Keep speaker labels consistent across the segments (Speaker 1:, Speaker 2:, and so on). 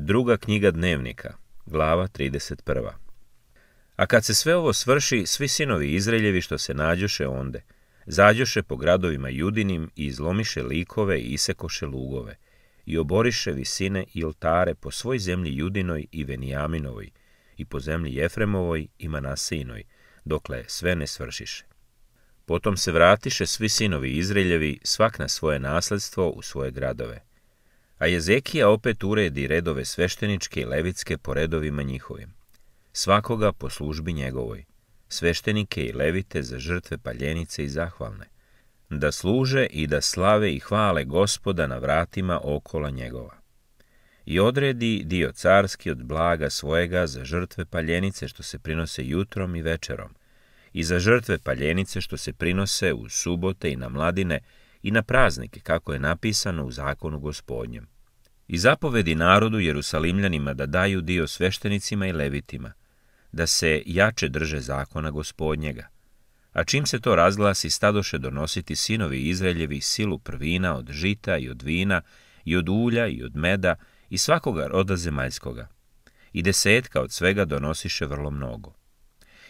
Speaker 1: Druga knjiga dnevnika, glava 31. A kad se sve ovo svrši, svi sinovi Izraeljevi što se nađoše onde, zađoše po gradovima judinim i izlomiše likove i isekoše lugove, i oboriše visine i oltare po svoj zemlji judinoj i venijaminovoj, i po zemlji Jefremovoj i Manasinoj, dokle sve ne svršiše. Potom se vratiše svi sinovi Izraeljevi, svak na svoje nasledstvo u svoje gradove, a Jezekija opet uredi redove svešteničke i levitske po redovima njihovim, svakoga po službi njegovoj, sveštenike i levite za žrtve paljenice i zahvalne, da služe i da slave i hvale gospoda na vratima okola njegova. I odredi dio carski od blaga svojega za žrtve paljenice što se prinose jutrom i večerom, i za žrtve paljenice što se prinose u subote i na mladine, i na praznike, kako je napisano u zakonu gospodnjem. I zapovedi narodu Jerusalimljanima da daju dio sveštenicima i levitima, da se jače drže zakona gospodnjega. A čim se to razglasi, stadoše donositi sinovi Izraeljevi silu prvina od žita i od vina i od ulja i od meda i svakoga roda zemaljskoga. I desetka od svega donosiše vrlo mnogo.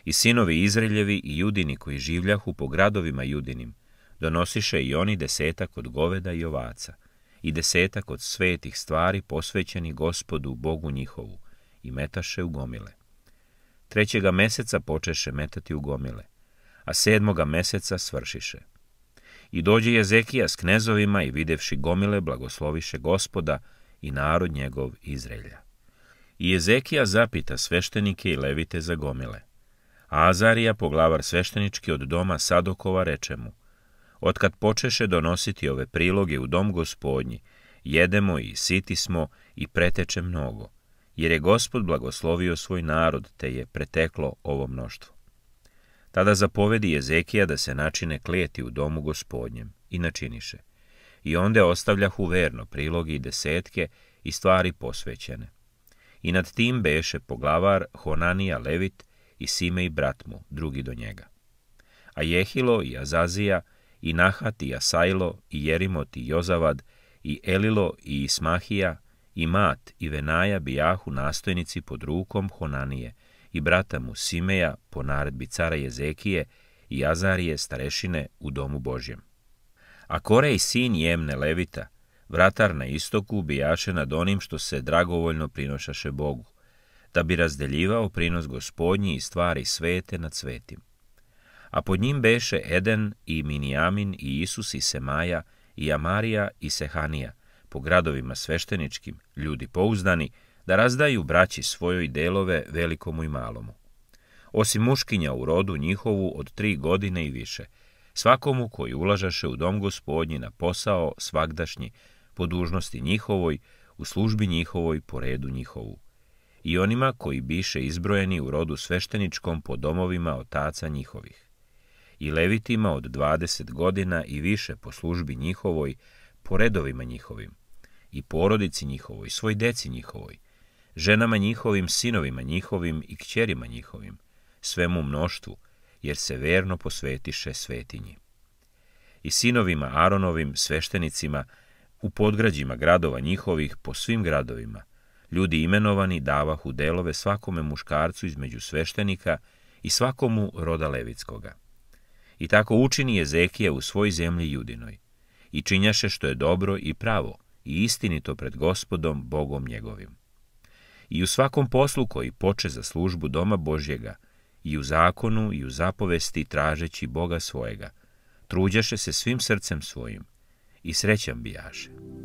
Speaker 1: I sinovi Izraeljevi i judini koji življahu po gradovima judinim, donosiše i oni desetak od goveda i ovaca, i desetak od svetih stvari posvećeni gospodu, Bogu njihovu, i metaše u gomile. Trećega meseca počeše metati u gomile, a sedmoga meseca svršiše. I dođe Jezekija s knezovima i videvši gomile blagosloviše gospoda i narod njegov izrelja. I Jezekija zapita sveštenike i levite za gomile. A Azarija, poglavar sveštenički od doma Sadokova, reče mu, Otkad počeše donositi ove priloge u dom gospodnji, jedemo i siti smo i preteče mnogo, jer je gospod blagoslovio svoj narod, te je preteklo ovo mnoštvo. Tada zapovedi Jezekija da se načine kleti u domu gospodnjem i načiniše. I onda ostavljahu verno prilogi i desetke i stvari posvećene. I nad tim beše poglavar Honanija Levit i Sime i brat mu, drugi do njega. A Jehilo i Azazija – i Nahat i Asajlo i Jerimot i Jozavad i Elilo i Ismahija i Mat i Venaja bijahu nastojnici pod rukom Honanije i brata mu Simeja po naredbi cara Jezekije i Azarije starešine u domu Božjem. A Korej sin Jemne Levita, vratar na istoku, bijaše nad onim što se dragovoljno prinošaše Bogu, da bi razdeljivao prinos gospodnji i stvari svete nad svetim a pod njim beše Eden i Minijamin i Isus i Semaja i Amarija i Sehanija, po gradovima svešteničkim, ljudi pouzdani, da razdaju braći svojoj delove velikomu i malomu. Osim muškinja u rodu njihovu od tri godine i više, svakomu koji ulažaše u dom gospodnji na posao svagdašnji, po dužnosti njihovoj, u službi njihovoj, po redu njihovu. I onima koji biše izbrojeni u rodu svešteničkom po domovima otaca njihovih i levitima od 20 godina i više po službi njihovoj, po redovima njihovim, i porodici njihovoj, svoj deci njihovoj, ženama njihovim, sinovima njihovim i kćerima njihovim, svemu mnoštvu, jer se verno posvetiše svetinji. I sinovima Aronovim, sveštenicima, u podgrađima gradova njihovih po svim gradovima, ljudi imenovani davahu delove svakome muškarcu između sveštenika i svakomu roda Levickoga. I tako učini Jezekija u svoj zemlji judinoj. I činjaše što je dobro i pravo i istinito pred gospodom, Bogom njegovim. I u svakom poslu koji poče za službu doma Božjega, i u zakonu i u zapovesti tražeći Boga svojega, truđaše se svim srcem svojim i srećan bijaše.